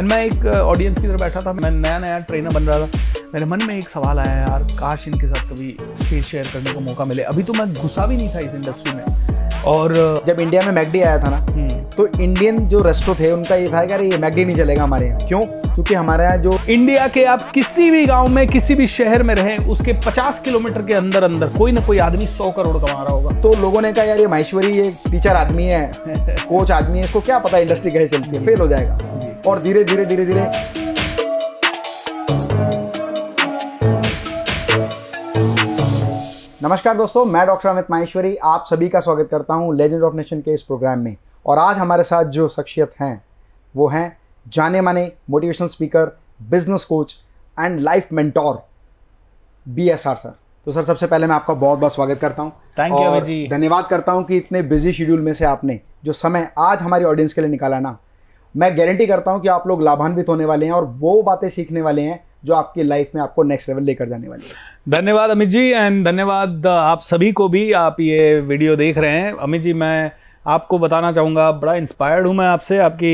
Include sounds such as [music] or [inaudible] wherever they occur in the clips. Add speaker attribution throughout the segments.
Speaker 1: And मैं एक audience uh, की तरह बैठा था मैं नया नया ट्रेनर बन रहा था मेरे मन में एक सवाल आया यार काश
Speaker 2: इनके साथ कभी स्टेज शेयर करने को मौका मिले अभी तो मैं घुसा भी नहीं था इस इंडस्ट्री में और uh, जब इंडिया में मैगडी आया था ना हम्म। तो इंडियन जो रेस्टो थे उनका ये था कि अरे ये मैगडी नहीं चलेगा हमारे यहाँ क्यों क्योंकि हमारे यहाँ जो इंडिया के आप किसी भी गांव में किसी भी शहर में रहें उसके
Speaker 1: 50 किलोमीटर के अंदर अंदर कोई ना कोई आदमी 100 करोड़ कमा रहा होगा
Speaker 2: तो लोगों ने कहा यार ये माहेश्वरी ये टीचर आदमी है कोच [laughs] आदमी है इसको क्या पता इंडस्ट्री कैसे चलती है फेल हो जाएगा और धीरे धीरे धीरे धीरे नमस्कार दोस्तों मैं डॉक्टर अमित माहेश्वरी आप सभी का स्वागत करता हूं लेजेंड ऑफ नेशन के इस प्रोग्राम में और आज हमारे साथ जो शख्सियत हैं वो हैं जाने माने motivation speaker business coach and life mentor B S R sir तो सर सबसे पहले मैं आपका बहुत बहुत स्वागत करता हूँ थैंक यू जी धन्यवाद करता हूँ कि इतने बिजी शेड्यूल में से आपने जो समय आज हमारी ऑडियंस के लिए निकाला ना मैं गारंटी करता हूँ कि आप लोग लाभान्वित होने वाले हैं और वो बातें सीखने वाले हैं जो आपकी लाइफ में आपको नेक्स्ट लेवल लेकर जाने वाली है
Speaker 1: धन्यवाद अमित जी एंड धन्यवाद आप सभी को भी आप ये वीडियो देख रहे हैं अमित जी मैं आपको बताना चाहूँगा बड़ा इंस्पायर्ड हूँ मैं आपसे आपकी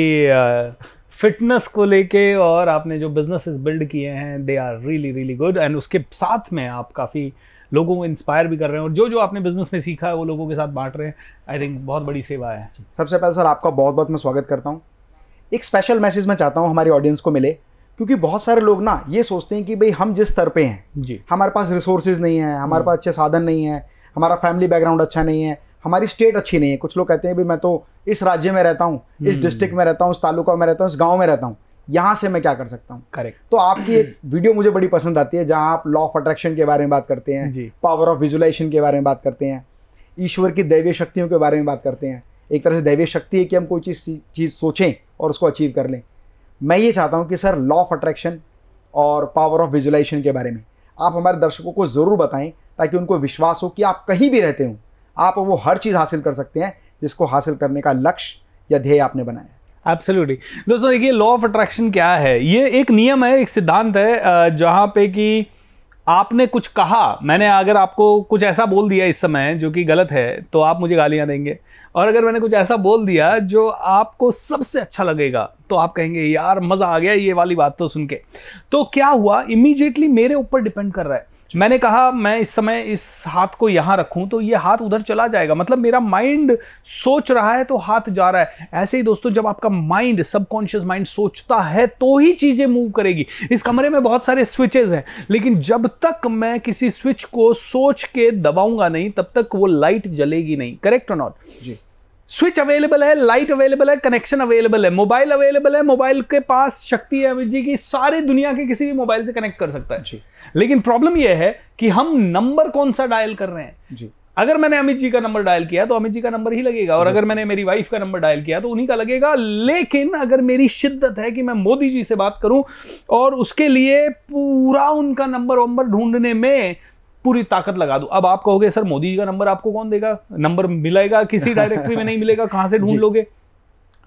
Speaker 1: फिटनेस को लेके और आपने जो बिजनेसेस बिल्ड किए हैं they are really really good and उसके साथ में आप काफ़ी लोगों को इंस्पायर भी कर रहे हैं और जो जो आपने बिजनेस में सीखा है वो लोगों के साथ बांट रहे हैं आई थिंक बहुत बड़ी सेवा है
Speaker 2: सबसे पहले सर आपका बहुत बहुत मैं स्वागत करता हूँ एक स्पेशल मैसेज मैं चाहता हूँ हमारी ऑडियंस को मिले क्योंकि बहुत सारे लोग ना ये सोचते हैं कि भाई हम जिस स्तर पे हैं जी हमारे पास रिसोर्सेज नहीं है हमारे हम्म। पास अच्छे साधन नहीं है हमारा फैमिली बैकग्राउंड अच्छा नहीं है हमारी स्टेट अच्छी नहीं है कुछ लोग कहते हैं भाई मैं तो इस राज्य में रहता हूँ इस डिस्ट्रिक्ट हम्म। में रहता हूँ इस तालुका में रहता हूँ इस गाँव में रहता हूँ यहाँ से मैं क्या कर सकता हूँ करेक्ट तो आपकी एक वीडियो मुझे बड़ी पसंद आती है जहाँ आप लॉ ऑफ अट्रैक्शन के बारे में बात करते हैं पावर ऑफ विजुलाइजेशन के बारे में बात करते हैं ईश्वर की दैवीय शक्तियों के बारे में बात करते हैं एक तरह से दैवीय शक्ति है कि हम कोई चीज़ चीज़ सोचें और उसको अचीव कर लें मैं ये चाहता हूँ कि सर लॉ ऑफ अट्रैक्शन और पावर ऑफ विजुलाइजेशन के बारे में आप हमारे दर्शकों को ज़रूर बताएं ताकि उनको विश्वास हो कि आप कहीं भी रहते हो आप वो हर चीज़ हासिल कर सकते हैं जिसको हासिल करने का लक्ष्य या ध्येय आपने बनाया
Speaker 1: एब्सोल्युटली दोस्तों देखिए लॉ ऑफ अट्रैक्शन क्या है ये एक नियम है एक सिद्धांत है जहाँ पे कि आपने कुछ कहा मैंने अगर आपको कुछ ऐसा बोल दिया इस समय जो कि गलत है तो आप मुझे गालियां देंगे और अगर मैंने कुछ ऐसा बोल दिया जो आपको सबसे अच्छा लगेगा तो आप कहेंगे यार मज़ा आ गया ये वाली बात तो सुन के तो क्या हुआ इमीजिएटली मेरे ऊपर डिपेंड कर रहा है मैंने कहा मैं इस समय इस हाथ को यहां रखूं तो ये हाथ उधर चला जाएगा मतलब मेरा माइंड सोच रहा है तो हाथ जा रहा है ऐसे ही दोस्तों जब आपका माइंड सबकॉन्शियस माइंड सोचता है तो ही चीज़ें मूव करेगी इस कमरे में बहुत सारे स्विचेस हैं लेकिन जब तक मैं किसी स्विच को सोच के दबाऊंगा नहीं तब तक वो लाइट जलेगी नहीं करेक्ट और नॉट जी स्विच अवेलेबल है लाइट अवेलेबल है कनेक्शन अवेलेबल है मोबाइल अवेलेबल है मोबाइल के पास शक्ति है अमित जी की सारे दुनिया के किसी भी मोबाइल से कनेक्ट कर सकता है जी लेकिन प्रॉब्लम यह है कि हम नंबर कौन सा डायल कर रहे हैं जी अगर मैंने अमित जी का नंबर डायल किया तो अमित जी का नंबर ही लगेगा और अगर मैंने मेरी वाइफ का नंबर डायल किया तो उन्हीं का लगेगा लेकिन अगर मेरी शिद्दत है कि मैं मोदी जी से बात करूं और उसके लिए पूरा उनका नंबर वंबर ढूंढने में पूरी ताकत लगा दो अब आप कहोगे सर मोदी जी का नंबर आपको कौन देगा नंबर मिलेगा किसी डायरेक्टरी [laughs] में नहीं मिलेगा कहां से ढूंढ लोगे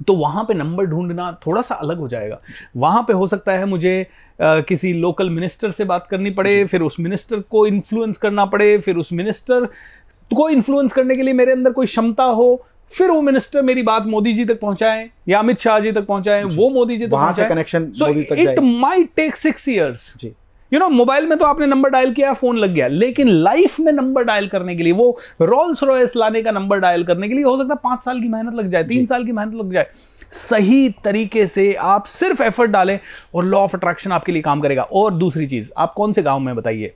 Speaker 1: तो वहां पे नंबर ढूंढना थोड़ा सा अलग हो जाएगा वहां पे हो सकता है मुझे आ, किसी लोकल मिनिस्टर से बात करनी पड़े फिर उस मिनिस्टर को इन्फ्लुएंस करना पड़े फिर उस मिनिस्टर को इन्फ्लुएंस करने के लिए मेरे अंदर कोई क्षमता हो फिर वो मिनिस्टर मेरी बात मोदी जी तक पहुंचाए या अमित शाह जी तक पहुंचाए वो मोदी जी तक connection it may take six years you know mobile में तो आपने नंबर डायल किया फोन लग गया लेकिन लाइफ में नंबर डायल करने के लिए वो रोल्स रॉयस लाने का नंबर डायल करने के लिए हो सकता है पांच साल की मेहनत लग जाए तीन साल की मेहनत लग जाए सही तरीके से आप सिर्फ एफर्ट डालें और लॉ ऑफ अट्रैक्शन आपके लिए काम करेगा और दूसरी चीज आप कौन से गांव में बताइए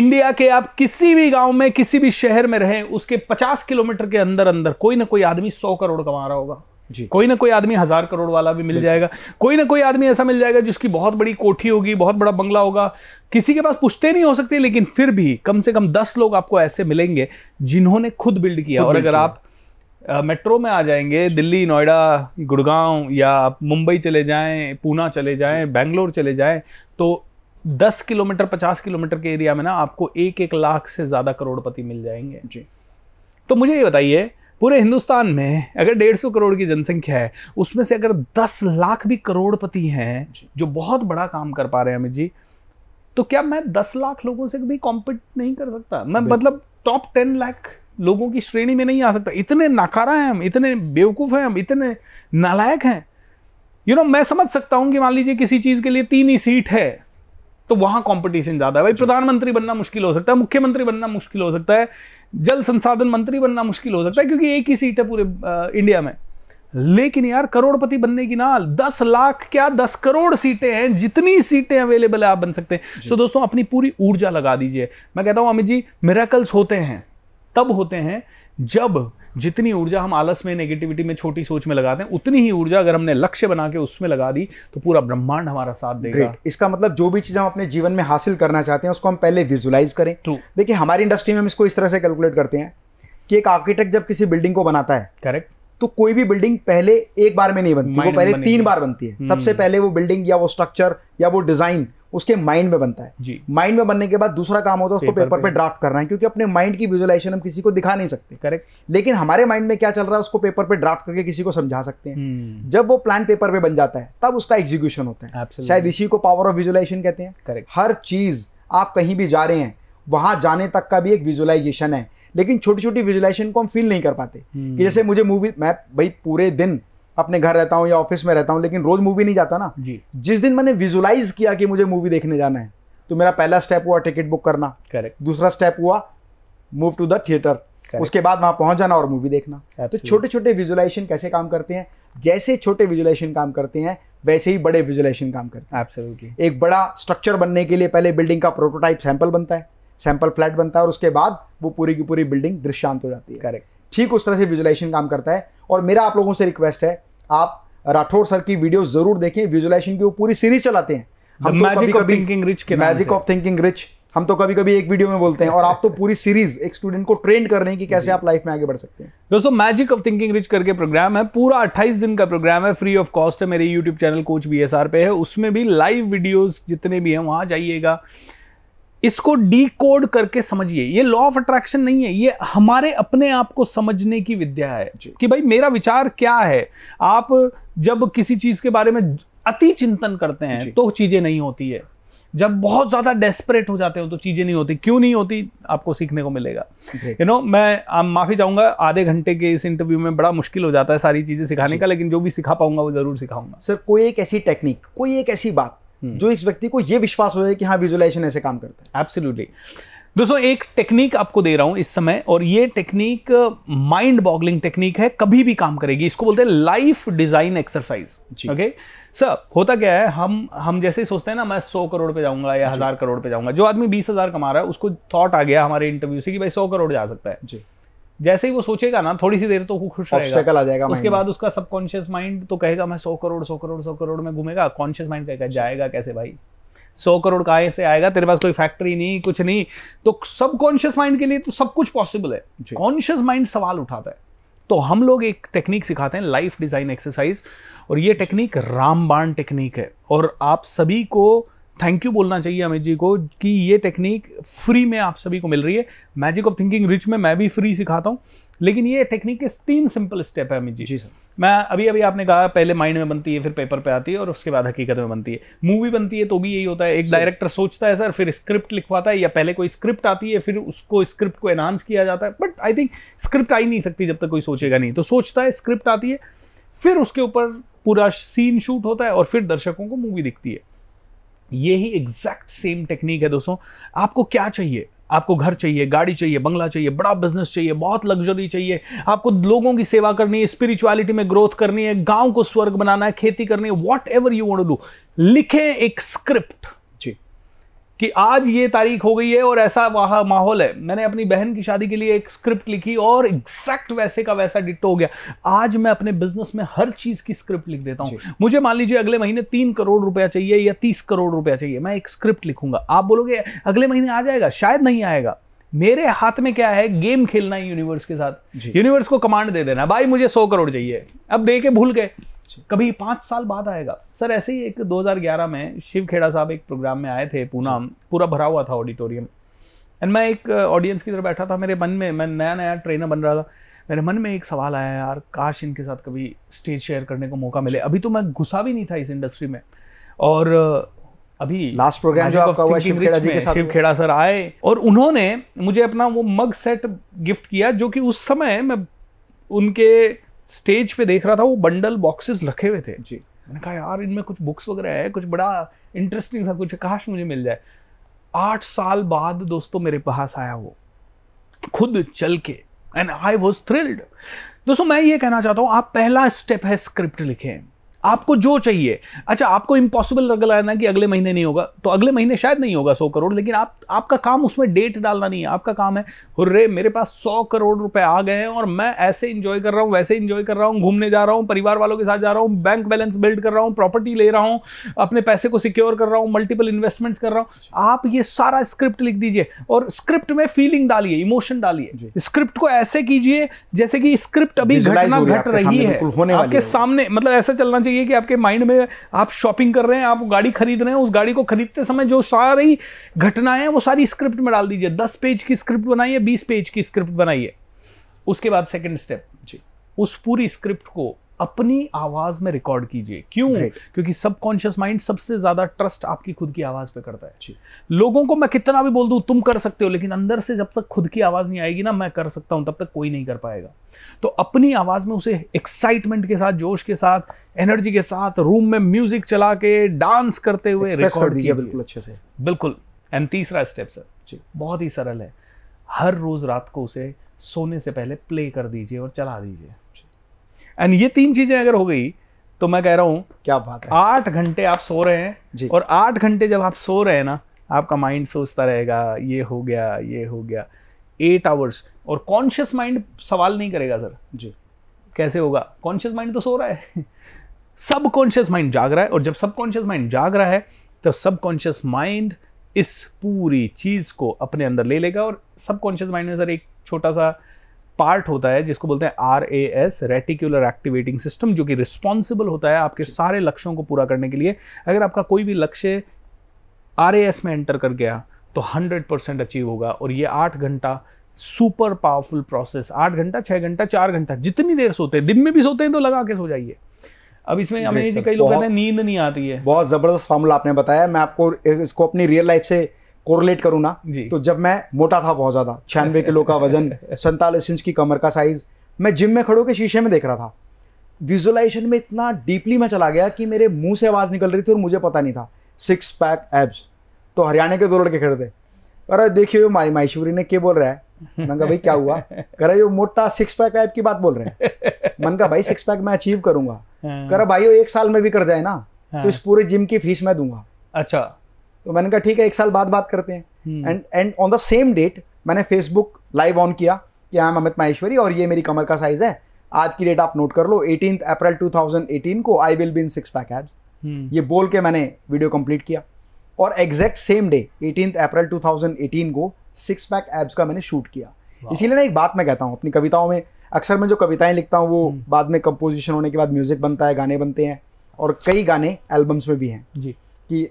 Speaker 1: इंडिया के आप किसी भी गांव में किसी भी शहर में रहें उसके 50 किलोमीटर के अंदर अंदर कोई ना कोई आदमी 100 करोड़ कमा रहा होगा जी कोई ना कोई आदमी हजार करोड़ वाला भी मिल जाएगा कोई ना कोई आदमी ऐसा मिल जाएगा जिसकी बहुत बड़ी कोठी होगी बहुत बड़ा बंगला होगा किसी के पास पूछते नहीं हो सकते लेकिन फिर भी कम से कम दस लोग आपको ऐसे मिलेंगे जिन्होंने खुद बिल्ड किया और अगर आप मेट्रो में आ जाएंगे दिल्ली नोएडा गुड़गांव या आप मुंबई चले जाएं पूना चले जाएं बेंगलोर चले जाएं तो 10 किलोमीटर 50 किलोमीटर के एरिया में ना आपको एक एक लाख से ज़्यादा करोड़पति मिल जाएंगे जी तो मुझे ये बताइए पूरे हिंदुस्तान में अगर डेढ़ सौ करोड़ की जनसंख्या है उसमें से अगर दस लाख भी करोड़पति हैं जो बहुत बड़ा काम कर पा रहे हैं अमित जी तो क्या मैं दस लाख लोगों से भी कॉम्पिट नहीं कर सकता मैं मतलब टॉप टेन लाख लोगों की श्रेणी में नहीं आ सकता इतने नाकारा हैं हम इतने बेवकूफ़ हैं हम इतने नालायक हैं यू you नो know, मैं समझ सकता हूँ कि मान लीजिए किसी चीज़ के लिए तीन ही सीट है तो वहां कंपटीशन ज्यादा है भाई प्रधानमंत्री बनना मुश्किल हो सकता है मुख्यमंत्री बनना मुश्किल हो सकता है जल संसाधन मंत्री बनना मुश्किल हो सकता है क्योंकि एक ही सीट है पूरे इंडिया में लेकिन यार करोड़पति बनने की ना दस लाख क्या दस करोड़ सीटें हैं जितनी सीटें अवेलेबल है आप बन सकते हैं तो दोस्तों अपनी पूरी ऊर्जा लगा दीजिए मैं कहता हूं अमित जी मेराकल्स होते हैं तब होते हैं जब जितनी ऊर्जा हम आलस में नेगेटिविटी में छोटी सोच में लगाते हैं उतनी ही ऊर्जा अगर हमने लक्ष्य बना के उसमें लगा दी
Speaker 2: तो पूरा ब्रह्मांड हमारा साथ देगा Great. इसका मतलब जो भी चीज़ हम अपने जीवन में हासिल करना चाहते हैं उसको हम पहले विजुलाइज करें देखिए हमारी इंडस्ट्री में हम इसको इस तरह से कैलकुलेट करते हैं कि एक आर्किटेक्ट जब किसी बिल्डिंग को बनाता है करेक्ट तो कोई भी बिल्डिंग पहले एक बार में नहीं बनती वो पहले तीन बार बनती है सबसे हम्म। पहले वो बिल्डिंग या वो स्ट्रक्चर या वो डिजाइन उसके माइंड में बनता है माइंड में बनने के बाद दूसरा काम होता है उसको पेपर, पेपर पे ड्राफ्ट करना है क्योंकि अपने माइंड की विजुअलाइजेशन हम किसी को दिखा नहीं सकते करेक्ट लेकिन हमारे माइंड में क्या चल रहा है उसको पेपर पे ड्राफ्ट करके किसी को समझा सकते हैं हम्म। जब वो प्लान पेपर पे बन जाता है तब उसका एग्जीक्यूशन होता है Absolutely. शायद इसी को पावर ऑफ विजुअलाइजेशन कहते हैं करेक्ट हर चीज आप कहीं भी जा रहे हैं वहां जाने तक का भी एक विजुअलाइजेशन है लेकिन छोटी छोटी विजुलाइजेशन को हम फील नहीं कर पाते कि हम्म। जैसे मुझे मूवी मैं भाई पूरे दिन अपने घर रहता हूँ या ऑफिस में रहता हूँ लेकिन रोज मूवी नहीं जाता ना जिस दिन मैंने विजुलाइज किया कि मुझे मूवी देखने जाना है तो मेरा पहला स्टेप हुआ टिकट बुक करना करेक्ट दूसरा स्टेप हुआ मूव टू द थिएटर उसके बाद वहां पहुंच जाना और मूवी देखना तो Absolutely. तो छोटे छोटे विजुलाइजेशन कैसे काम करते हैं जैसे छोटे विजुलाइजेशन काम करते हैं वैसे ही बड़े विजुलाइजेशन काम करते हैं एक बड़ा स्ट्रक्चर बनने के लिए पहले बिल्डिंग का प्रोटोटाइप सैंपल बनता है सैंपल फ्लैट बनता है और उसके बाद वो पूरी की पूरी बिल्डिंग दृश्यांत हो जाती है करेक्ट ठीक उस तरह से विजुलाइजेशन काम करता है और मेरा आप लोगों से रिक्वेस्ट है आप राठौर सर की वीडियो जरूर देखें विजुलाइजेशन की वो पूरी सीरीज चलाते हैं हम तो थिंकिंग रिच के मैजिक ऑफ थिंकिंग रिच हम तो कभी कभी एक वीडियो में बोलते हैं और आप तो पूरी सीरीज एक स्टूडेंट को ट्रेन कर रहे हैं कि कैसे आप लाइफ में आगे बढ़ सकते हैं दोस्तों
Speaker 1: मैजिक ऑफ थिंकिंग रिच करके प्रोग्राम है पूरा 28 दिन का प्रोग्राम है फ्री ऑफ कॉस्ट है मेरे यूट्यूब चैनल कोच बी पे है उसमें भी लाइव वीडियोज जितने भी हैं वहां जाइएगा इसको डीकोड करके समझिए ये लॉ ऑफ अट्रैक्शन नहीं है ये हमारे अपने आप को समझने की विद्या है कि भाई मेरा विचार क्या है आप जब किसी चीज के बारे में अति चिंतन करते हैं तो चीजें नहीं होती है जब बहुत ज्यादा डेस्परेट हो जाते हो तो चीजें नहीं होती क्यों नहीं होती आपको सीखने को मिलेगा यू नो मैं माफी चाहूंगा आधे घंटे के इस इंटरव्यू में बड़ा मुश्किल हो जाता है सारी चीजें सिखाने का लेकिन जो भी सिखा पाऊंगा वो जरूर सिखाऊंगा सर कोई एक ऐसी
Speaker 2: टेक्निक कोई एक ऐसी बात हम्म। जो इस व्यक्ति को यह विश्वास हो जाए कि हाँ विजुअलाइजेशन ऐसे काम करता है एब्सोल्युटली
Speaker 1: दोस्तों एक टेक्निक आपको दे रहा हूं इस समय और ये टेक्निक माइंड बॉगलिंग टेक्निक है कभी भी काम करेगी इसको बोलते हैं life design exercise okay sir होता क्या है हम हम जैसे ही सोचते हैं ना मैं सौ करोड़ पे जाऊंगा या हजार करोड़ पे जाऊंगा जो आदमी बीस हजार कमा रहा है उसको थॉट आ गया हमारे इंटरव्यू से कि भाई सौ करोड़ जा सकता है जी जैसे ही वो सोचेगा ना थोड़ी सी देर तो वो खुश रहेगा आ जाएगा उसके बाद उसका सबकॉन्शियस माइंड तो कहेगा मैं सौ करोड़ सौ करोड़ सौ करोड़ में घूमेगा कॉन्शियस माइंड कहेगा जाएगा कैसे भाई सौ करोड़ कहाँ से आएगा तेरे पास कोई फैक्ट्री नहीं कुछ नहीं तो सबकॉन्शियस माइंड के लिए तो सब कुछ पॉसिबल है कॉन्शियस माइंड सवाल उठाता है तो हम लोग एक टेक्निक सिखाते हैं लाइफ डिज़ाइन एक्सरसाइज और ये टेक्निक रामबाण टेक्निक है और आप सभी को थैंक यू बोलना चाहिए अमित जी को कि ये टेक्निक फ्री में आप सभी को मिल रही है मैजिक ऑफ थिंकिंग रिच में मैं भी फ्री सिखाता हूँ लेकिन ये टेक्निक के तीन सिंपल स्टेप है अमित जी जी सर मैं अभी अभी आपने कहा पहले माइंड में बनती है फिर पेपर पे आती है और उसके बाद हकीकत में बनती है मूवी बनती है तो भी यही होता है एक डायरेक्टर सोचता है सर फिर स्क्रिप्ट लिखवाता है या पहले कोई स्क्रिप्ट आती है फिर उसको स्क्रिप्ट को एनहांस किया जाता है बट आई थिंक स्क्रिप्ट आ ही नहीं सकती जब तक कोई सोचेगा नहीं तो सोचता है स्क्रिप्ट आती है फिर उसके ऊपर पूरा सीन शूट होता है और फिर दर्शकों को मूवी दिखती है ये ही एग्जैक्ट सेम टेक्निक है दोस्तों आपको क्या चाहिए आपको घर चाहिए गाड़ी चाहिए बंगला चाहिए बड़ा बिजनेस चाहिए बहुत लग्जरी चाहिए आपको लोगों की सेवा करनी है स्पिरिचुअलिटी में ग्रोथ करनी है गांव को स्वर्ग बनाना है खेती करनी है whatever you want do लिखे एक स्क्रिप्ट कि आज ये तारीख हो गई है और ऐसा वहां माहौल है मैंने अपनी बहन की शादी के लिए एक स्क्रिप्ट लिखी और एग्जैक्ट वैसे का वैसा डिट्टो हो गया आज मैं अपने बिजनेस में हर चीज़ की स्क्रिप्ट लिख देता हूं मुझे मान लीजिए अगले महीने तीन करोड़ रुपया चाहिए या तीस करोड़ रुपया चाहिए मैं एक स्क्रिप्ट लिखूंगा आप बोलोगे अगले महीने आ जाएगा शायद नहीं आएगा मेरे हाथ में क्या है गेम खेलना है यूनिवर्स के साथ यूनिवर्स को कमांड दे देना भाई मुझे सौ करोड़ चाहिए अब दे के भूल गए कभी पांच साल बाद आएगा सर ऐसे ही एक 2011 में शिव खेड़ा साहब एक प्रोग्राम में आए थे पूना पूरा भरा हुआ था ऑडिटोरियम एंड मैं एक ऑडियंस uh, की तरफ बैठा था मेरे मन में मैं नया नया ट्रेनर बन रहा था मेरे मन में एक सवाल आया यार काश इनके साथ कभी स्टेज शेयर करने का मौका मिले अभी तो मैं घुसा भी नहीं था इस इंडस्ट्री में और uh, अभी लास्ट प्रोग्राम जो आपका हुआ शिव खेड़ा जी के साथ शिव खेड़ा सर आए और उन्होंने मुझे अपना वो मग सेट गिफ्ट किया जो कि उस समय मैं उनके स्टेज पे देख रहा था वो बंडल बॉक्सेस रखे हुए थे जी मैंने कहा यार इनमें कुछ बुक्स वगैरह है कुछ बड़ा इंटरेस्टिंग था कुछ काश मुझे मिल जाए आठ साल बाद दोस्तों मेरे पास आया वो खुद चल के एंड आई वॉज थ्रिल्ड दोस्तों मैं ये कहना चाहता हूँ आप पहला स्टेप है स्क्रिप्ट लिखें आपको जो चाहिए अच्छा आपको इम्पॉसिबल लग रहा है ना कि अगले महीने नहीं होगा तो अगले महीने शायद नहीं होगा सौ करोड़ लेकिन आप आपका काम उसमें डेट डालना नहीं है आपका काम है हुर्रे मेरे पास सौ करोड़ रुपए आ गए हैं और मैं ऐसे इंजॉय कर रहा हूँ वैसे इंजॉय कर रहा हूँ घूमने जा रहा हूँ परिवार वालों के साथ जा रहा हूँ बैंक बैलेंस बिल्ड कर रहा हूँ प्रॉपर्टी ले रहा हूँ अपने पैसे को सिक्योर कर रहा हूँ मल्टीपल इन्वेस्टमेंट्स कर रहा हूँ अच्छा। आप ये सारा स्क्रिप्ट लिख दीजिए और स्क्रिप्ट में फीलिंग डालिए इमोशन डालिए स्क्रिप्ट को ऐसे कीजिए जैसे कि स्क्रिप्ट अभी घटना घट रही है आपके सामने मतलब ऐसा चलना चाहिए चाहिए कि आपके माइंड में आप शॉपिंग कर रहे हैं आप गाड़ी खरीद रहे हैं उस गाड़ी को खरीदते समय जो सारी घटनाएं वो सारी स्क्रिप्ट में डाल दीजिए दस पेज की स्क्रिप्ट बनाइए बीस पेज की स्क्रिप्ट बनाइए उसके बाद सेकेंड स्टेप जी उस पूरी स्क्रिप्ट को अपनी आवाज में रिकॉर्ड कीजिए क्यों क्योंकि सबकॉन्शियस माइंड सबसे ज्यादा ट्रस्ट आपकी खुद की आवाज पे करता है लोगों को मैं कितना भी बोल दू तुम कर सकते हो लेकिन अंदर से जब तक खुद की आवाज नहीं आएगी ना मैं कर सकता हूं तब तक कोई नहीं कर पाएगा तो अपनी आवाज में उसे एक्साइटमेंट के साथ जोश के साथ एनर्जी के साथ रूम में म्यूजिक चला के डांस करते हुए रिकॉर्ड कीजिए बिल्कुल अच्छे से बिल्कुल एंड तीसरा स्टेप सर बहुत ही सरल है हर रोज रात को उसे सोने से पहले प्ले कर दीजिए और चला दीजिए एंड ये तीन चीजें अगर हो गई तो मैं कह रहा हूं क्या बात है आठ घंटे आप सो रहे हैं और आठ घंटे जब आप सो रहे हैं ना आपका माइंड सोचता रहेगा ये हो गया ये हो गया एट आवर्स और कॉन्शियस माइंड सवाल नहीं करेगा सर जी कैसे होगा कॉन्शियस माइंड तो सो रहा है सब कॉन्शियस माइंड जाग रहा है और जब सब कॉन्शियस माइंड जाग रहा है तो सब कॉन्शियस माइंड इस पूरी चीज़ को अपने अंदर ले लेगा और सब कॉन्शियस माइंड में सर एक छोटा सा पार्ट होता है जिसको बोलते हैं R A S reticular activating system जो कि रिस्पॉन्सिबल होता है आपके सारे लक्ष्यों को पूरा करने के लिए अगर आपका कोई भी लक्ष्य आर ए एस में एंटर कर गया तो हंड्रेड परसेंट अचीव होगा और ये आठ घंटा सुपर पावरफुल प्रोसेस आठ घंटा छः घंटा चार घंटा जितनी देर सोते हैं दिन में भी सोते हैं तो लगा के सो जाइए अब इसमें हमें कई लोग कहते हैं नींद नहीं आती है
Speaker 2: बहुत जबरदस्त फॉर्मूला आपने बताया मैं आपको इसको अपनी रियल लाइफ से कोरलेट करूँ ना तो जब मैं मोटा था बहुत ज़्यादा छियानवे किलो का वजन [laughs] सैंतालीस इंच की कमर का साइज मैं जिम में खड़ो के शीशे में देख रहा था विजुअलाइजेशन में इतना डीपली मैं चला गया कि मेरे मुंह से आवाज़ निकल रही थी और मुझे पता नहीं था सिक्स पैक एब्स तो हरियाणा के दो लड़के खड़े थे अरे देखिए वो माई माहेश्वरी ने क्या बोल रहा है मन का भाई क्या हुआ कह रहा ये मोटा सिक्स पैक एब की बात बोल रहे हैं मन का भाई सिक्स पैक मैं अचीव करूंगा हाँ। कह भाई वो एक साल में भी कर जाए ना तो हाँ। इस पूरे जिम की फीस मैं दूंगा अच्छा तो मैंने कहा ठीक है एक साल बाद बात करते हैं and and on the same date मैंने फेसबुक लाइव ऑन किया कि आई एम अमित माहेश्वरी और ये मेरी कमर का साइज है आज की डेट आप नोट कर लो एटीन अप्रैल 2018 को I will be in six pack abs ये बोल के मैंने वीडियो कंप्लीट किया और exact same day eighteen April 2018 को सिक्स पैक एब्स का मैंने शूट किया इसीलिए ना एक बात मैं कहता हूँ अपनी कविताओं में अक्सर मैं जो कविताएं लिखता हूँ वो हम्म। बाद में कंपोजिशन होने के बाद म्यूजिक बनता है गाने बनते हैं और कई गाने एल्बम्स में भी हैं जी कि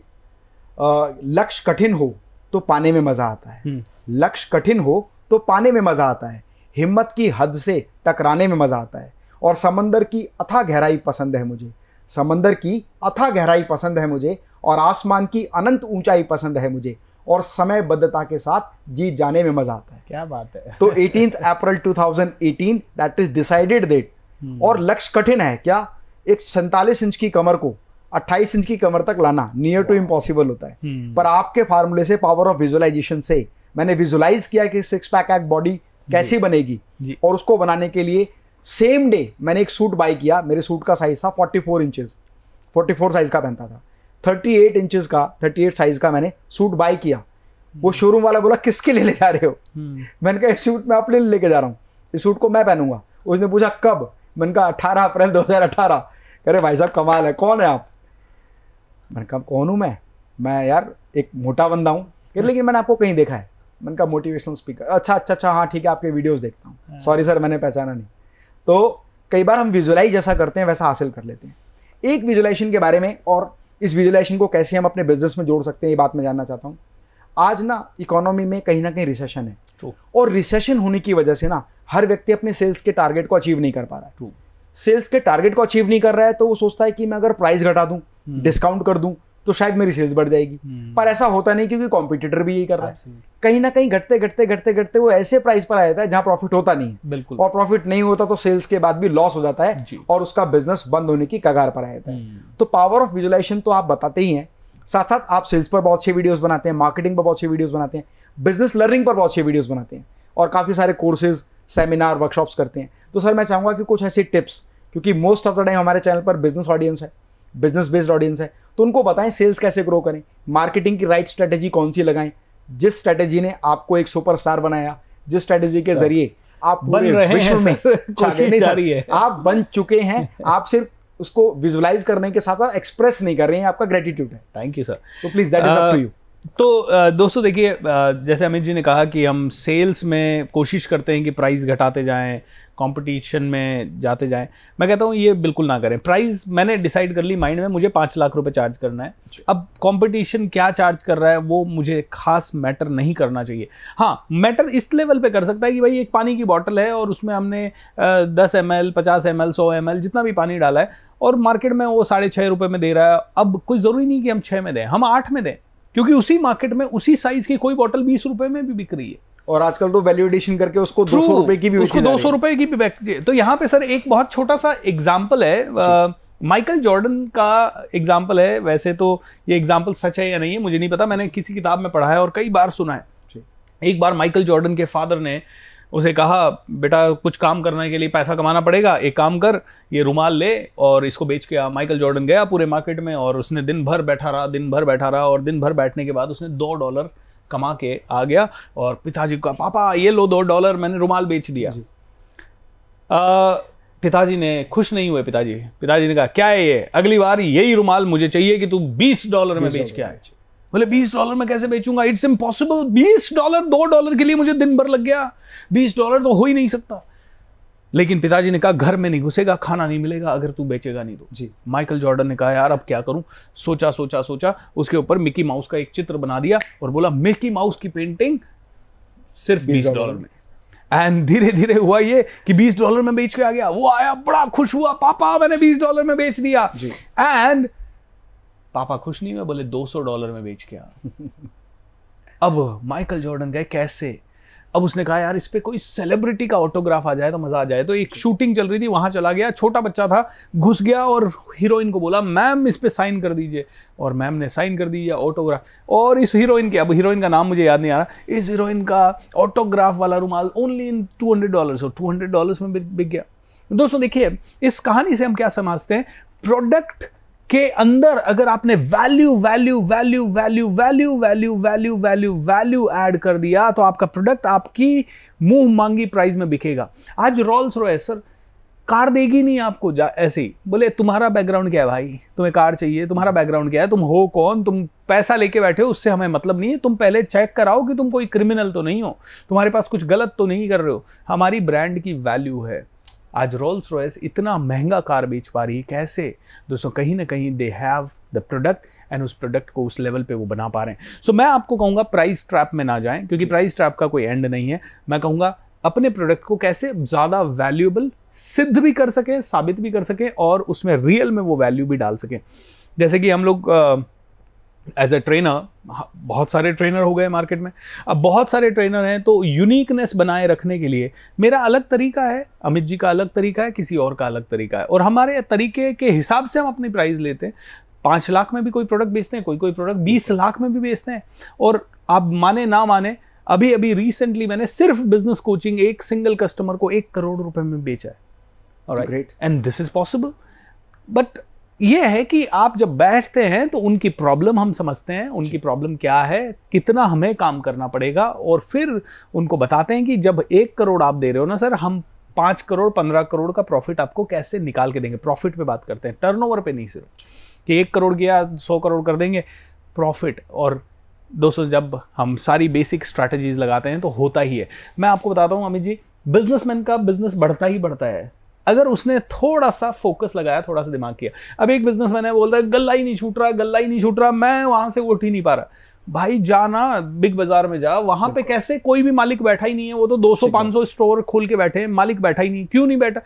Speaker 2: लक्ष्य कठिन हो तो पाने में मज़ा आता है हम्म। लक्ष्य कठिन हो तो पाने में मज़ा आता है हिम्मत की हद से टकराने में मज़ा आता है और समंदर की अथा गहराई पसंद है मुझे समंदर की अथा गहराई पसंद है मुझे और आसमान की अनंत ऊंचाई पसंद है मुझे और समय बद्धता के साथ जीत जाने में मजा आता
Speaker 1: है क्या बात है तो
Speaker 2: eighteen April 2018 that is decided date और लक्ष्य कठिन है क्या एक सैंतालीस इंच की कमर को अट्ठाईस इंच की कमर तक लाना नियर टू इम्पॉसिबल होता है hmm. पर आपके फार्मूले से पावर ऑफ विजुअलाइजेशन से मैंने विजुलाइज किया कि सिक्स पैक एक बॉडी कैसी बनेगी और उसको बनाने के लिए सेम डे मैंने एक सूट बाई किया मेरे सूट का साइज था forty four inches forty four size का पहनता था थर्टी एट इंचज का थर्टी एट साइज का मैंने सूट बाई किया वो शोरूम hmm. वाला बोला किसके लिए ले जा रहे हो hmm. मैंने कहा सूट मैं अपने लिए लेके जा रहा हूँ इस सूट को मैं पहनूंगा उसने पूछा कब मैंने कहा अठारह अप्रैल दो हज़ार अठारह अरे भाई साहब कमाल है कौन है आप मैंने कहा कौन हूँ मैं मैं यार एक मोटा बंदा हूँ लेकिन मैंने आपको कहीं देखा है मैंने कहा मोटिवेशनल स्पीकर अच्छा अच्छा अच्छा हाँ ठीक है आपके वीडियोस देखता हूँ सॉरी सर मैंने पहचाना नहीं तो कई बार हम विजुलाइज जैसा करते हैं वैसा हासिल कर लेते हैं एक विजुलाइजेशन के बारे में और इस विजुलाइजेशन को कैसे हम अपने बिजनेस में जोड़ सकते हैं ये बात मैं जानना चाहता हूँ आज ना इकोनॉमी में कहीं ना कहीं रिसेशन है True. और रिसेशन होने की वजह से ना हर व्यक्ति अपने सेल्स के टारगेट को अचीव नहीं कर पा रहा है सेल्स के टारगेट को अचीव नहीं कर रहा है तो वो सोचता है कि मैं अगर प्राइस घटा दूं डिस्काउंट हम्म। कर दूं तो शायद मेरी सेल्स बढ़ जाएगी हम्म। पर ऐसा होता नहीं क्योंकि कॉम्पिटिटर भी यही कर रहा है कहीं ना कहीं घटते घटते घटते घटते वो ऐसे प्राइस पर आ जाता है जहां प्रॉफिट होता नहीं बिल्कुल और प्रॉफिट नहीं होता तो सेल्स के बाद भी लॉस हो जाता है और उसका बिजनेस बंद होने की कगार पर आ जाता है हम्म। तो पावर ऑफ विजुलाइजेशन तो आप बताते ही हैं साथ साथ आप सेल्स पर बहुत अच्छे वीडियोस बनाते हैं मार्केटिंग पर बहुत अच्छे वीडियोस बनाते हैं बिजनेस लर्निंग पर बहुत अच्छे वीडियोस बनाते हैं और काफ़ी सारे कोर्सेज सेमिनार वर्कशॉप्स करते हैं तो सर मैं चाहूँगा कि कुछ ऐसी टिप्स क्योंकि मोस्ट ऑफ द टाइम हमारे चैनल पर बिजनेस ऑडियंस है बिजनेस बेस्ड ऑडियंस है तो उनको बताएं सेल्स कैसे ग्रो करें मार्केटिंग की राइट स्ट्रेटेजी कौन सी लगाएं जिस स्ट्रेटेजी ने आपको एक सुपरस्टार बनाया जिस स्ट्रेटेजी के जरिए आप बन रहे विश्व में [laughs] नहीं सर, है। आप बन चुके हैं आप सिर्फ उसको विजुलाइज करने के साथ साथ एक्सप्रेस नहीं कर रहे हैं आपका ग्रेटिट्यूड है थैंक यू सर तो please that is up to you
Speaker 1: तो दोस्तों देखिए जैसे अमित जी ने कहा कि हम सेल्स में कोशिश करते हैं कि प्राइस घटाते जाएं कंपटीशन में जाते जाएं मैं कहता हूँ ये बिल्कुल ना करें प्राइस मैंने डिसाइड कर ली माइंड में मुझे पाँच लाख रुपए चार्ज करना है अब कंपटीशन क्या चार्ज कर रहा है वो मुझे खास मैटर नहीं करना चाहिए हाँ मैटर इस लेवल पे कर सकता है कि भाई एक पानी की बॉटल है और उसमें हमने दस एम एल पचास एम एल सौ एम एल जितना भी पानी डाला है और मार्केट में वो साढ़े छः रुपये में दे रहा है अब कुछ ज़रूरी नहीं कि हम छः में दें हम आठ में दें क्योंकि उसी मार्केट में उसी साइज की कोई बॉटल बीस रुपए में भी बिक
Speaker 2: रही है और आजकल तो वैल्यूडेशन करके उसको दो सौ रुपए की भी उसको दो सौ
Speaker 1: रुपए की भी तो यहाँ पे सर एक बहुत छोटा सा एग्जाम्पल है माइकल जॉर्डन का एग्जाम्पल है वैसे तो ये एग्जाम्पल सच है या नहीं है मुझे नहीं पता मैंने किसी किताब में पढ़ा है और कई बार सुना है एक बार माइकल जॉर्डन के फादर ने उसे कहा बेटा कुछ काम करने के लिए पैसा कमाना पड़ेगा एक काम कर ये रुमाल ले और इसको बेच के आ माइकल जॉर्डन गया पूरे मार्केट में और उसने दिन भर बैठा रहा दिन भर बैठा रहा और दिन भर बैठने के बाद उसने दो डॉलर कमा के आ गया और पिताजी का पापा ये लो दो डॉलर मैंने रुमाल बेच दिया पिताजी ने खुश नहीं हुए पिताजी पिताजी ने कहा क्या है ये अगली बार यही रुमाल मुझे चाहिए कि तू बीस डॉलर में बेच के आए बोले बीस डॉलर में कैसे बेचूंगा इट्स इम्पॉसिबल बीस डॉलर दो डॉलर के लिए मुझे दिन भर लग गया बीस डॉलर तो हो ही नहीं सकता लेकिन पिताजी ने कहा घर में नहीं घुसेगा खाना नहीं मिलेगा अगर तू बेचेगा नहीं तो जी माइकल जॉर्डन ने कहा यार अब क्या करूं सोचा सोचा सोचा उसके ऊपर मिकी माउस का एक चित्र बना दिया और बोला मिकी माउस की पेंटिंग सिर्फ बीस डॉलर में एंड धीरे धीरे हुआ ये कि 20 डॉलर में बेच के आ गया वो आया बड़ा खुश हुआ पापा मैंने 20 डॉलर में बेच दिया एंड पापा खुश नहीं हुए बोले 200 डॉलर में बेच के [laughs] अब माइकल जॉर्डन गए कैसे अब उसने कहा यार इस पर कोई सेलिब्रिटी का ऑटोग्राफ आ जाए तो मजा आ जाए तो एक शूटिंग चल रही थी वहां चला गया छोटा बच्चा था घुस गया और हीरोइन को बोला मैम इस पर साइन कर दीजिए और मैम ने साइन कर दिया ऑटोग्राफ और इस हीरोइन के अब हीरोइन का नाम मुझे याद नहीं आ रहा इस हीरोइन का ऑटोग्राफ वाला रुमाल only in two hundred dollar और टू हंड्रेड डॉलर में बिक गया दोस्तों देखिए इस कहानी से हम क्या समझते हैं प्रोडक्ट के अंदर अगर आपने value value value value value value value value value add कर दिया तो आपका प्रोडक्ट आपकी मुंह मांगी प्राइस में बिकेगा आज रोल्स रॉयस सर कार देगी नहीं आपको जा ऐसे ही बोले तुम्हारा बैकग्राउंड क्या है भाई तुम्हें कार चाहिए तुम्हारा बैकग्राउंड क्या है तुम हो कौन तुम पैसा लेके बैठे हो उससे हमें मतलब नहीं है तुम पहले चेक कराओ कि तुम कोई क्रिमिनल तो नहीं हो तुम्हारे पास कुछ गलत तो नहीं कर रहे हो हमारी ब्रांड की वैल्यू है आज रोल्स रॉयस इतना महंगा कार बेच पा रही है कैसे दोस्तों कहीं ना कहीं they have the product and उस प्रोडक्ट को उस लेवल पे वो बना पा रहे हैं सो so, मैं आपको कहूँगा प्राइस ट्रैप में ना जाएं क्योंकि प्राइस ट्रैप का कोई एंड नहीं है मैं कहूँगा अपने प्रोडक्ट को कैसे ज़्यादा वैल्यूएबल सिद्ध भी कर सकें साबित भी कर सकें और उसमें रियल में वो वैल्यू भी डाल सकें जैसे कि हम लोग एज ए ट्रेनर बहुत सारे ट्रेनर हो गए मार्केट में अब बहुत सारे ट्रेनर हैं तो यूनिकनेस बनाए रखने के लिए मेरा अलग तरीका है अमित जी का अलग तरीका है किसी और का अलग तरीका है और हमारे तरीके के हिसाब से हम अपनी प्राइस लेते हैं पाँच लाख में भी कोई प्रोडक्ट बेचते हैं कोई कोई प्रोडक्ट बीस लाख में भी बेचते हैं और आप माने ना माने अभी अभी रिसेंटली मैंने सिर्फ बिजनेस कोचिंग एक सिंगल कस्टमर को एक करोड़ रुपए में बेचा है great and this is possible but ये है कि आप जब बैठते हैं तो उनकी प्रॉब्लम हम समझते हैं उनकी प्रॉब्लम क्या है कितना हमें काम करना पड़ेगा और फिर उनको बताते हैं कि जब एक करोड़ आप दे रहे हो ना सर हम पाँच करोड़ पंद्रह करोड़ का प्रॉफिट आपको कैसे निकाल के देंगे प्रॉफिट पे बात करते हैं टर्नओवर पे नहीं सिर्फ कि एक करोड़ गया सौ करोड़ कर देंगे प्रॉफिट और दोस्तों जब हम सारी बेसिक स्ट्रैटेजीज लगाते हैं तो होता ही है मैं आपको बताता हूँ अमित जी बिजनेसमैन का बिजनेस बढ़ता ही बढ़ता है अगर उसने थोड़ा सा फोकस लगाया थोड़ा सा दिमाग किया अब एक बिजनेसमैन है बोल रहा है गला ही नहीं छूट रहा गला ही नहीं छूट रहा मैं वहां से उठ ही नहीं पा रहा भाई जाना बिग बाजार में जा वहां पे कैसे कोई भी मालिक बैठा ही नहीं है वो तो 200 500 स्टोर खोल के बैठे हैं मालिक बैठा ही नहीं क्यों नहीं बैठा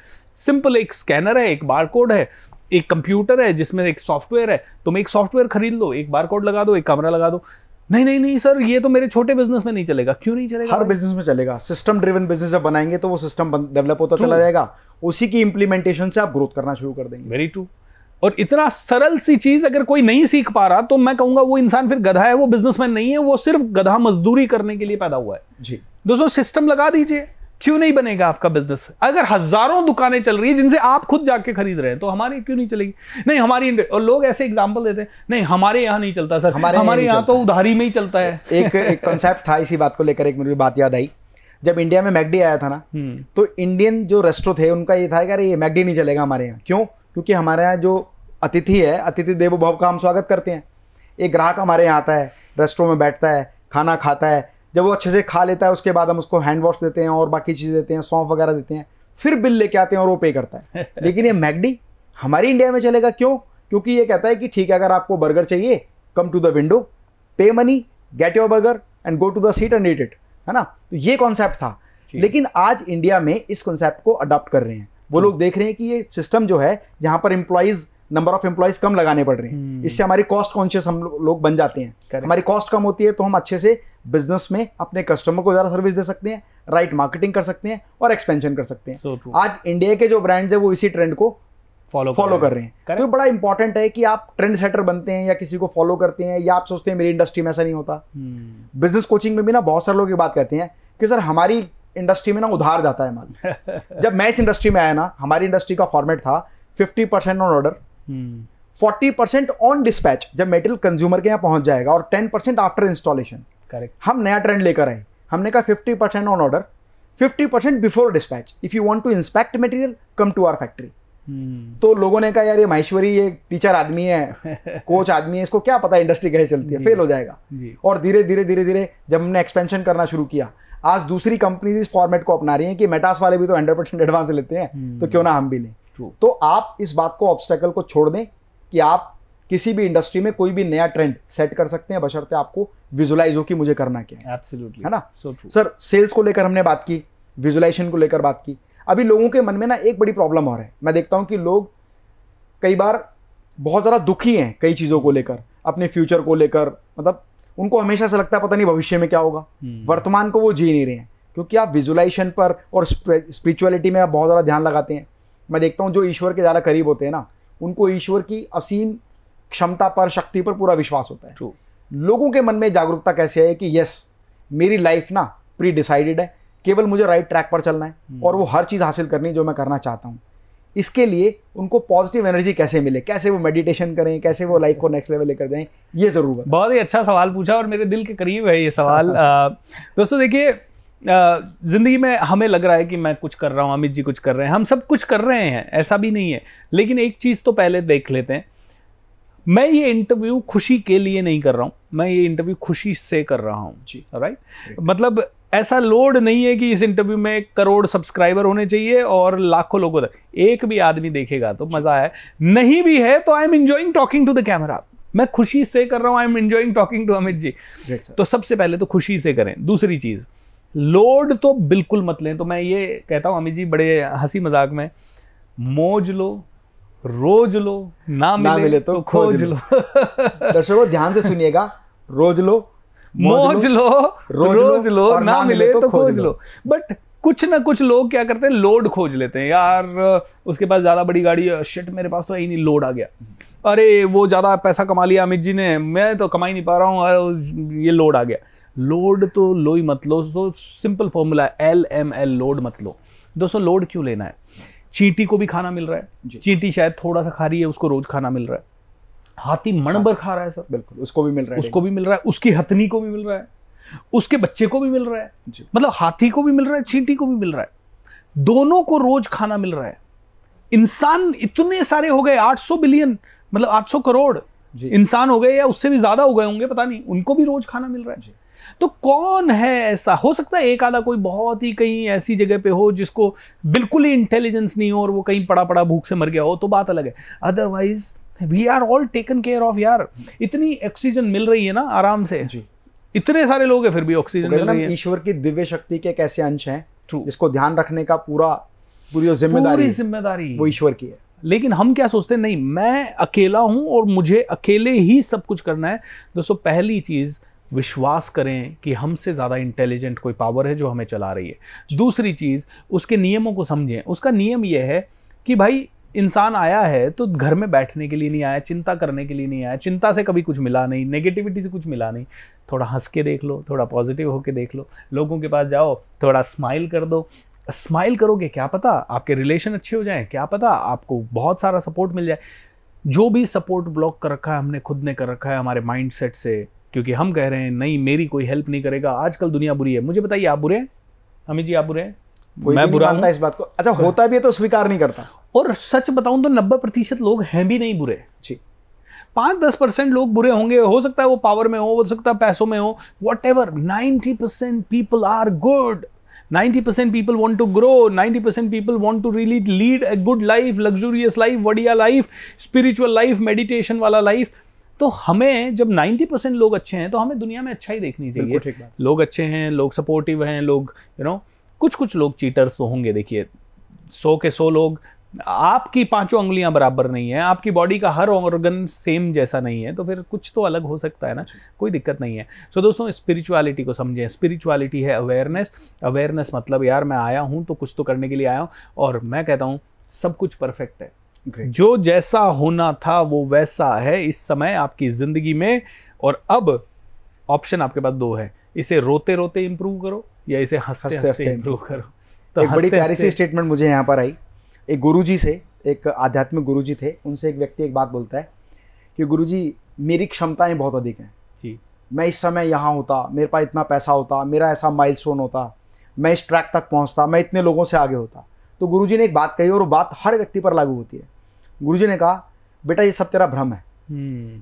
Speaker 1: सिंपल एक स्कैनर है एक बारकोड है एक कंप्यूटर है जिसमें एक सॉफ्टवेयर है तुम एक सॉफ्टवेयर खरीद लो एक बारकोड लगा दो एक कमरा लगा दो नहीं नहीं नहीं सर ये तो मेरे छोटे बिजनेस में नहीं चलेगा क्यों नहीं चलेगा हर
Speaker 2: बिजनेस में चलेगा सिस्टम ड्रिवन बिजनेस जब बनाएंगे तो वो सिस्टम डेवलप होता चला जाएगा उसी की इंप्लीमेंटेशन से आप ग्रोथ करना शुरू कर देंगे वेरी ट्रू और इतना सरल सी चीज अगर कोई नहीं सीख पा
Speaker 1: रहा तो मैं कहूंगा वो इंसान फिर गधा है वो बिजनेसमैन नहीं है वो सिर्फ गधा मजदूरी करने के लिए पैदा हुआ है जी दोस्तों सिस्टम लगा दीजिए क्यों नहीं बनेगा आपका बिजनेस अगर हजारों दुकानें चल रही है जिनसे आप खुद जाके खरीद रहे हैं तो हमारे क्यों नहीं चलेगी नहीं हमारी और लोग ऐसे एग्जाम्पल देते हैं नहीं हमारे यहाँ नहीं चलता सर हमारे हमारे यहाँ तो उधारी में ही चलता है [laughs] एक एक
Speaker 2: कॉन्सेप्ट था इसी बात को लेकर एक मेरी बात याद आई जब इंडिया में मैगडी आया था ना हम्म। तो इंडियन जो रेस्टो थे उनका ये था कि अरे ये मैगडी नहीं चलेगा हमारे यहाँ क्यों क्योंकि हमारे यहाँ जो अतिथि है अतिथि देवो भव का हम स्वागत करते हैं एक ग्राहक हमारे यहाँ आता है रेस्टोरेंट में बैठता है खाना खाता है जब वो अच्छे से खा लेता है उसके बाद हम उसको हैंड वॉश देते हैं और बाकी चीज़ देते हैं सौंफ वगैरह देते हैं फिर बिल लेके आते हैं और वो पे करता है [laughs] लेकिन ये मैगडी हमारी इंडिया में चलेगा क्यों क्योंकि ये कहता है कि ठीक है अगर आपको बर्गर चाहिए come to the window pay money get your burger and go to the seat and eat it है ना तो ये कॉन्सेप्ट था लेकिन आज इंडिया में इस कॉन्सेप्ट को अडॉप्ट कर रहे हैं वो लोग हम्म। देख रहे हैं कि ये सिस्टम जो है जहाँ पर एम्प्लॉयज़ नंबर ऑफ एम्प्लॉयज कम लगाने पड़ रहे हैं हम्म। इससे हमारी कॉस्ट कॉन्शियस हम लोग बन जाते हैं हमारी कॉस्ट कम होती है तो हम अच्छे से बिजनेस में अपने कस्टमर को ज़्यादा सर्विस दे सकते हैं राइट right मार्केटिंग कर सकते हैं और एक्सपेंशन कर सकते हैं so आज इंडिया के जो ब्रांड्स हैं वो इसी ट्रेंड को फॉलो फॉलो कर रहे हैं तो Correct? तो बड़ा इंपॉर्टेंट है कि आप ट्रेंड सेटर बनते हैं या किसी को फॉलो करते हैं या आप सोचते हैं मेरी इंडस्ट्री में ऐसा नहीं होता बिजनेस hmm. कोचिंग में भी ना बहुत सारे लोग ये बात कहते हैं कि सर हमारी इंडस्ट्री में ना उधार जाता है माल [laughs] जब मैं इस इंडस्ट्री में आया ना हमारी इंडस्ट्री का फॉर्मेट था fifty percent on order forty percent on dispatch जब मेटेरियल कंज्यूमर के यहाँ पहुंच जाएगा और ten percent after installation correct हम नया ट्रेंड लेकर आए हमने कहा fifty percent on order fifty percent before dispatch if you want to inspect material come to our factory तो लोगों ने कहा यार ये माहेश्वरी ये टीचर आदमी है कोच [laughs] आदमी है इसको क्या पता इंडस्ट्री कैसे चलती है फेल हो जाएगा और धीरे धीरे धीरे धीरे जब हमने एक्सपेंशन करना शुरू किया आज दूसरी कंपनीज इस फॉर्मेट को अपना रही हैं कि मेटास वाले भी तो हंड्रेड परसेंट एडवांस लेते हैं तो hmm. क्यों ना हम भी लें तो आप इस बात को ऑब्स्टेकल को छोड़ दें कि आप किसी भी इंडस्ट्री में कोई भी नया ट्रेंड सेट कर सकते हैं बशर्ते आपको विजुलाइज हो कि मुझे करना क्या है एब्सोल्युटली है ना so सर सेल्स को लेकर हमने बात की विजुलाइजेशन को लेकर बात की अभी लोगों के मन में ना एक बड़ी प्रॉब्लम और है मैं देखता हूँ कि लोग कई बार बहुत ज़्यादा दुखी हैं कई चीज़ों को लेकर अपने फ्यूचर को लेकर मतलब उनको हमेशा से लगता है पता नहीं भविष्य में क्या होगा हम्म। वर्तमान को वो जी नहीं रहे हैं क्योंकि आप विजुलाइजेशन पर और स्पिरिचुअलिटी में आप बहुत ज़्यादा ध्यान लगाते हैं मैं देखता हूँ जो ईश्वर के ज़्यादा करीब होते हैं ना उनको ईश्वर की असीम क्षमता पर शक्ति पर पूरा विश्वास होता है True. लोगों के मन में जागरूकता कैसे है कि यस मेरी लाइफ ना प्री डिसाइडेड है केवल मुझे राइट ट्रैक पर चलना है hmm. और वो हर चीज़ हासिल करनी जो मैं करना चाहता हूँ इसके लिए उनको पॉजिटिव एनर्जी कैसे मिले कैसे वो मेडिटेशन करें कैसे वो लाइफ को नेक्स्ट लेवल लेकर जाएं ये ज़रूर
Speaker 1: बहुत ही अच्छा सवाल पूछा और मेरे दिल के करीब है ये सवाल [laughs] दोस्तों देखिए ज़िंदगी में हमें लग रहा है कि मैं कुछ कर रहा हूँ अमित जी कुछ कर रहे हैं हम सब कुछ कर रहे हैं ऐसा भी नहीं है लेकिन एक चीज़ तो पहले देख लेते हैं मैं ये इंटरव्यू खुशी के लिए नहीं कर रहा हूँ मैं ये इंटरव्यू खुशी से कर रहा हूँ जी राइट मतलब ऐसा लोड नहीं है कि इस इंटरव्यू में करोड़ सब्सक्राइबर होने चाहिए और लाखों लोगों तक एक भी आदमी देखेगा तो मजा आया नहीं भी है तो I am enjoying talking to the camera मैं खुशी से कर रहा हूं I am enjoying talking to Amit ji तो सबसे पहले तो खुशी से करें दूसरी चीज़ लोड तो बिल्कुल मत लें तो मैं ये कहता हूं अमित जी बड़े हंसी मजाक में मौज लो रोज लो ना मिले, ना मिले तो, तो खोज लो, दर्शकों ध्यान से सुनिएगा रोज लो
Speaker 2: मोज लो रोज, लो ना मिले तो, तो खोज लो
Speaker 1: बट कुछ ना कुछ लोग क्या करते हैं लोड खोज लेते हैं यार उसके पास ज़्यादा बड़ी गाड़ी है शिट मेरे पास तो यही नहीं लोड आ गया अरे वो ज़्यादा पैसा कमा लिया अमित जी ने मैं तो कमा ही नहीं पा रहा हूँ ये लोड आ गया लोड तो लो ही मत लो तो simple formula L M L load मत लो दोस्तों लोड क्यों लेना है चींटी को भी खाना मिल रहा है चींटी शायद थोड़ा सा खा रही है उसको रोज खाना मिल रहा है हाथी मणबर खा रहा है सर बिल्कुल उसको भी मिल रहा है उसको भी मिल रहा है उसकी हथनी को भी मिल रहा है उसके बच्चे को भी मिल रहा है मतलब हाथी को भी मिल रहा है चींटी को भी मिल रहा है दोनों को रोज खाना मिल रहा है इंसान इतने सारे हो गए 800 बिलियन मतलब 800 करोड़ इंसान हो गए या उससे भी ज्यादा हो गए होंगे पता नहीं उनको भी रोज खाना मिल रहा है जी। तो कौन है ऐसा हो सकता है एक आधा कोई बहुत ही कहीं ऐसी जगह पे हो जिसको बिल्कुल ही इंटेलिजेंस नहीं हो और वो कहीं पड़ा पड़ा भूख से मर गया हो तो बात अलग है otherwise we are all taken care of यार इतनी ऑक्सीजन मिल रही है ना आराम से जी इतने सारे लोग हैं फिर भी ऑक्सीजन मिल रही है
Speaker 2: ईश्वर की दिव्य शक्ति के कैसे अंश हैं इसको ध्यान रखने का पूरा पूरी जिम्मेदारी जिम्मेदारी वो ईश्वर की है
Speaker 1: लेकिन हम क्या सोचते हैं नहीं मैं अकेला हूं और मुझे अकेले ही सब कुछ करना है दोस्तों पहली चीज विश्वास करें कि हमसे ज़्यादा इंटेलिजेंट कोई पावर है जो हमें चला रही है दूसरी चीज़ उसके नियमों को समझें उसका नियम यह है कि भाई इंसान आया है तो घर में बैठने के लिए नहीं आया चिंता करने के लिए नहीं आया चिंता से कभी कुछ मिला नहीं नेगेटिविटी से कुछ मिला नहीं थोड़ा हंस के देख लो थोड़ा पॉजिटिव होके देख लो लोगों के पास जाओ थोड़ा स्माइल कर दो स्माइल करोगे क्या पता आपके रिलेशन अच्छे हो जाएं क्या पता आपको बहुत सारा सपोर्ट मिल जाए जो भी सपोर्ट ब्लॉक कर रखा है हमने खुद ने कर रखा है हमारे माइंड सेट से क्योंकि हम कह रहे हैं नहीं मेरी कोई हेल्प नहीं करेगा आजकल दुनिया बुरी है मुझे बताइए आप बुरे हैं अमित जी
Speaker 2: आप बुरे हैं मैं बुरा इस बात को अच्छा होता भी है तो स्वीकार नहीं करता
Speaker 1: और सच बताऊं तो नब्बे प्रतिशत लोग हैं भी नहीं बुरे जी पाँच दस परसेंट लोग बुरे होंगे हो सकता है वो पावर में हो हो सकता है पैसों में हो whatever ninety percent people are good percent people want to grow grow percent people want to really lead a good life luxurious life बढ़िया लाइफ स्पिरिचुअल लाइफ मेडिटेशन वाला लाइफ तो हमें जब 90 परसेंट लोग अच्छे हैं तो हमें दुनिया में अच्छा ही देखनी चाहिए लोग अच्छे हैं लोग सपोर्टिव हैं लोग यू नो कुछ कुछ लोग चीटर्स तो होंगे देखिए सौ के सौ लोग आपकी पांचों उंगलियां बराबर नहीं है आपकी बॉडी का हर ऑर्गन सेम जैसा नहीं है तो फिर कुछ तो अलग हो सकता है ना कोई दिक्कत नहीं है सो so, दोस्तों स्पिरिचुअलिटी को समझें स्पिरिचुअलिटी है अवेयरनेस अवेयरनेस मतलब यार मैं आया हूँ तो कुछ तो करने के लिए आया हूँ और मैं कहता हूँ सब कुछ परफेक्ट है जो जैसा होना था वो वैसा है इस समय आपकी जिंदगी में और अब ऑप्शन आपके पास दो है इसे रोते रोते इंप्रूव करो या इसे हंसते हंसते इंप्रूव करो तो एक बड़ी प्यारी सी
Speaker 2: स्टेटमेंट मुझे यहाँ पर आई एक गुरुजी से एक आध्यात्मिक गुरुजी थे उनसे एक व्यक्ति एक बात बोलता है कि गुरुजी मेरी क्षमताएं बहुत अधिक हैं जी मैं इस समय यहाँ होता मेरे पास इतना पैसा होता मेरा ऐसा माइल होता मैं इस ट्रैक तक पहुँचता मैं इतने लोगों से आगे होता तो गुरुजी ने एक बात कही और वो बात हर व्यक्ति पर लागू होती है जी ने कहा बेटा ये सब तेरा भ्रम है हम्म।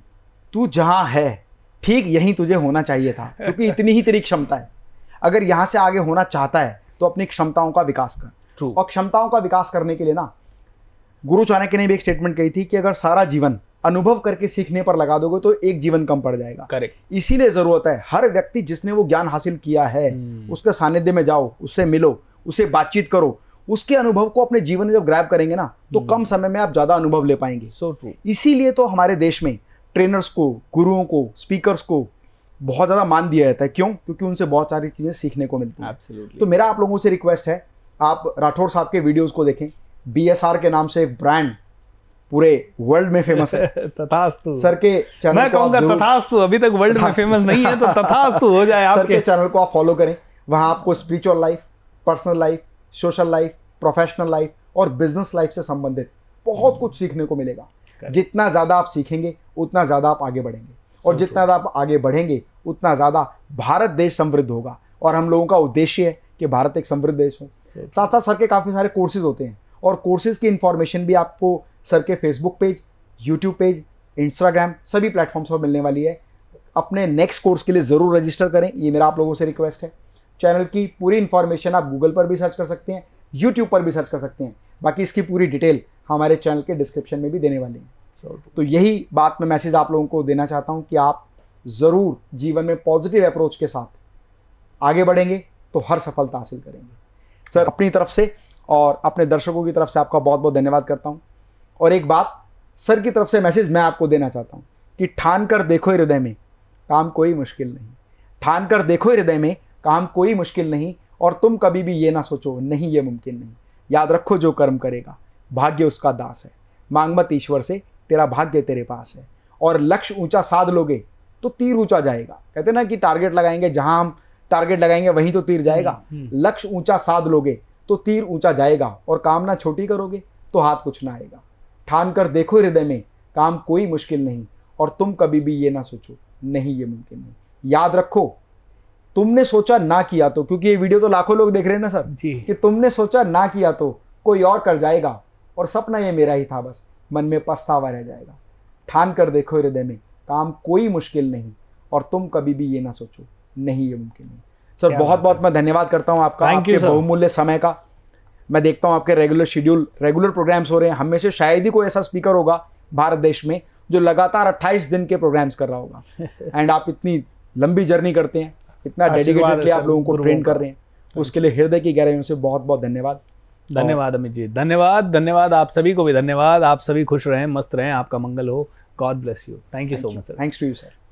Speaker 2: तू जहाँ है ठीक यही तुझे होना चाहिए था क्योंकि इतनी ही तेरी क्षमता है अगर यहाँ से आगे होना चाहता है तो अपनी क्षमताओं का विकास कर True. और क्षमताओं का विकास करने के लिए ना गुरु चाणक्य ने भी एक स्टेटमेंट कही थी कि अगर सारा जीवन अनुभव करके सीखने पर लगा दोगे तो एक जीवन कम पड़ जाएगा करेक्ट इसीलिए जरूरत है हर व्यक्ति जिसने वो ज्ञान हासिल किया है hmm. उसके सानिध्य में जाओ उससे मिलो उसे बातचीत करो उसके अनुभव को अपने जीवन में जब ग्रैप करेंगे ना तो हम्म। कम समय में आप ज़्यादा अनुभव ले पाएंगे सो ट्रू इसीलिए तो हमारे देश में ट्रेनर्स को गुरुओं को स्पीकर्स को बहुत ज़्यादा मान दिया जाता है क्यों क्योंकि उनसे बहुत सारी चीज़ें सीखने को मिलती है तो मेरा आप लोगों से रिक्वेस्ट है आप राठौर साहब के वीडियोज़ को देखें बी के नाम से ब्रांड पूरे वर्ल्ड में फेमस है [laughs] तथास्तु सर के चैनल मैं कहूंगा
Speaker 1: तथास्तु अभी तक वर्ल्ड में फेमस नहीं है तो तथास्तु हो जाए आपके [laughs] सर के
Speaker 2: चैनल को आप फॉलो करें वहां आपको spiritual life personal life social life professional life और बिजनेस लाइफ से संबंधित बहुत हम्म। कुछ सीखने को मिलेगा जितना ज़्यादा आप सीखेंगे उतना ज़्यादा आप आगे बढ़ेंगे और जितना ज़्यादा आप आगे बढ़ेंगे उतना ज़्यादा भारत देश समृद्ध होगा और हम लोगों का उद्देश्य है कि भारत एक समृद्ध देश हो साथ साथ सर के काफ़ी सारे कोर्सेज होते हैं और कोर्सेज की इन्फॉर्मेशन भी आपको सर के Facebook page YouTube page Instagram सभी प्लेटफॉर्म्स पर मिलने वाली है अपने नेक्स्ट कोर्स के लिए ज़रूर रजिस्टर करें ये मेरा आप लोगों से रिक्वेस्ट है चैनल की पूरी इन्फॉर्मेशन आप गूगल पर भी सर्च कर सकते हैं यूट्यूब पर भी सर्च कर सकते हैं बाकी इसकी पूरी डिटेल हमारे चैनल के डिस्क्रिप्शन में भी देने वाले हैं तो यही बात मैं मैसेज आप लोगों को देना चाहता हूँ कि आप ज़रूर जीवन में पॉजिटिव अप्रोच के साथ आगे बढ़ेंगे तो हर सफलता हासिल करेंगे सर अपनी तरफ से और अपने दर्शकों की तरफ से आपका बहुत बहुत धन्यवाद करता हूँ और एक बात सर की तरफ से मैसेज मैं आपको देना चाहता हूँ कि ठान कर देखो हृदय में काम कोई मुश्किल नहीं ठान कर देखो हृदय में काम कोई मुश्किल नहीं और तुम कभी भी ये ना सोचो नहीं ये मुमकिन नहीं याद रखो जो कर्म करेगा भाग्य उसका दास है मांग मत ईश्वर से तेरा भाग्य तेरे पास है और लक्ष्य ऊंचा साध लोगे तो तीर ऊंचा जाएगा कहते ना कि टारगेट लगाएंगे जहां हम टारगेट लगाएंगे वहीं तो तीर जाएगा हम्म, हम्म। लक्ष्य ऊंचा साध लोगे तो तीर ऊंचा जाएगा और कामना छोटी करोगे तो हाथ कुछ ना आएगा ठान कर देखो हृदय में काम कोई मुश्किल नहीं और तुम कभी भी ये ना सोचो नहीं ये मुमकिन नहीं याद रखो तुमने सोचा ना किया तो क्योंकि ये वीडियो तो लाखों लोग देख रहे हैं ना सर जी कि तुमने सोचा ना किया तो कोई और कर जाएगा और सपना ये मेरा ही था बस मन में पछतावा रह जाएगा ठान कर देखो हृदय में काम कोई मुश्किल नहीं और तुम कभी भी ये ना सोचो नहीं ये मुमकिन है सर बहुत बहुत मैं धन्यवाद करता हूँ आपका आपके बहुमूल्य समय का मैं देखता हूँ आपके रेगुलर शेड्यूल रेगुलर प्रोग्राम्स हो रहे हैं हमेशा से शायद ही कोई ऐसा स्पीकर होगा भारत देश में जो लगातार 28 दिन के प्रोग्राम्स कर रहा होगा एंड [laughs] आप इतनी लंबी जर्नी करते हैं इतना डेडिकेटेडली आप लोगों को ट्रेन कर रहे हैं उसके लिए हृदय की गहराइयों से बहुत बहुत धन्यवाद धन्यवाद अमित जी
Speaker 1: धन्यवाद धन्यवाद आप सभी को भी धन्यवाद आप सभी खुश रहें मस्त रहें आपका मंगल हो God bless you thank you so much sir thanks to you sir